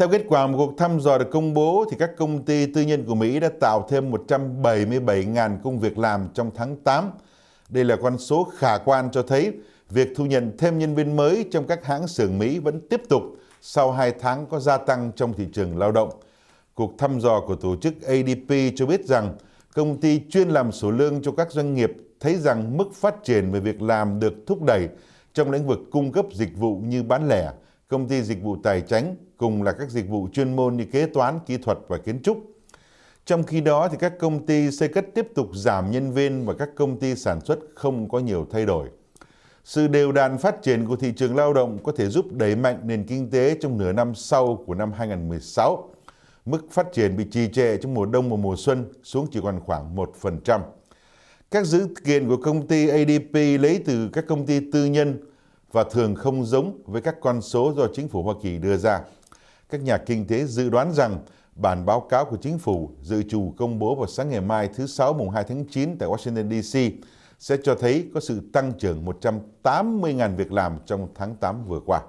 Theo kết quả một cuộc thăm dò được công bố, thì các công ty tư nhân của Mỹ đã tạo thêm 177.000 công việc làm trong tháng 8. Đây là con số khả quan cho thấy việc thu nhận thêm nhân viên mới trong các hãng xưởng Mỹ vẫn tiếp tục sau 2 tháng có gia tăng trong thị trường lao động. Cuộc thăm dò của tổ chức ADP cho biết rằng công ty chuyên làm sổ lương cho các doanh nghiệp thấy rằng mức phát triển về việc làm được thúc đẩy trong lĩnh vực cung cấp dịch vụ như bán lẻ, công ty dịch vụ tài chính cùng là các dịch vụ chuyên môn như kế toán, kỹ thuật và kiến trúc. Trong khi đó thì các công ty xây cất tiếp tục giảm nhân viên và các công ty sản xuất không có nhiều thay đổi. Sự đều đặn phát triển của thị trường lao động có thể giúp đẩy mạnh nền kinh tế trong nửa năm sau của năm 2016. Mức phát triển bị trì trệ trong mùa đông và mùa xuân xuống chỉ còn khoảng 1%. Các dữ kiện của công ty ADP lấy từ các công ty tư nhân và thường không giống với các con số do chính phủ Hoa Kỳ đưa ra. Các nhà kinh tế dự đoán rằng bản báo cáo của chính phủ dự trù công bố vào sáng ngày mai thứ Sáu mùng 2 tháng 9 tại Washington DC sẽ cho thấy có sự tăng trưởng 180.000 việc làm trong tháng 8 vừa qua.